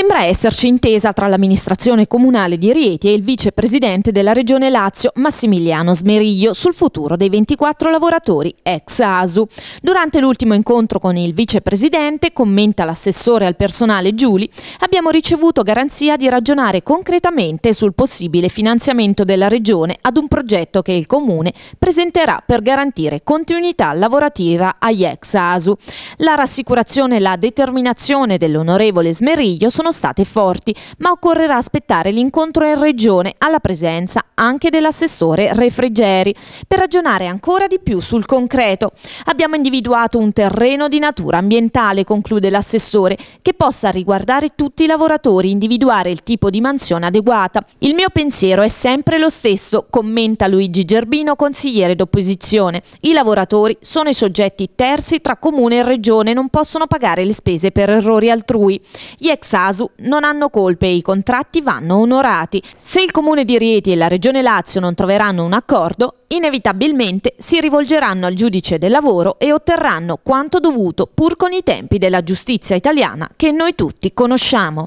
Sembra esserci intesa tra l'amministrazione comunale di Rieti e il vicepresidente della regione Lazio Massimiliano Smeriglio sul futuro dei 24 lavoratori ex ASU. Durante l'ultimo incontro con il vicepresidente, commenta l'assessore al personale Giuli, abbiamo ricevuto garanzia di ragionare concretamente sul possibile finanziamento della regione ad un progetto che il comune presenterà per garantire continuità lavorativa agli ex ASU. La rassicurazione e la determinazione dell'onorevole Smeriglio sono sono state forti, ma occorrerà aspettare l'incontro in regione alla presenza anche dell'assessore Refrigeri per ragionare ancora di più sul concreto. Abbiamo individuato un terreno di natura ambientale, conclude l'assessore, che possa riguardare tutti i lavoratori, individuare il tipo di mansione adeguata. Il mio pensiero è sempre lo stesso, commenta Luigi Gerbino, consigliere d'opposizione. I lavoratori sono i soggetti terzi tra comune e regione, non possono pagare le spese per errori altrui. Gli ex ASU caso non hanno colpe e i contratti vanno onorati. Se il Comune di Rieti e la Regione Lazio non troveranno un accordo, inevitabilmente si rivolgeranno al giudice del lavoro e otterranno quanto dovuto pur con i tempi della giustizia italiana che noi tutti conosciamo.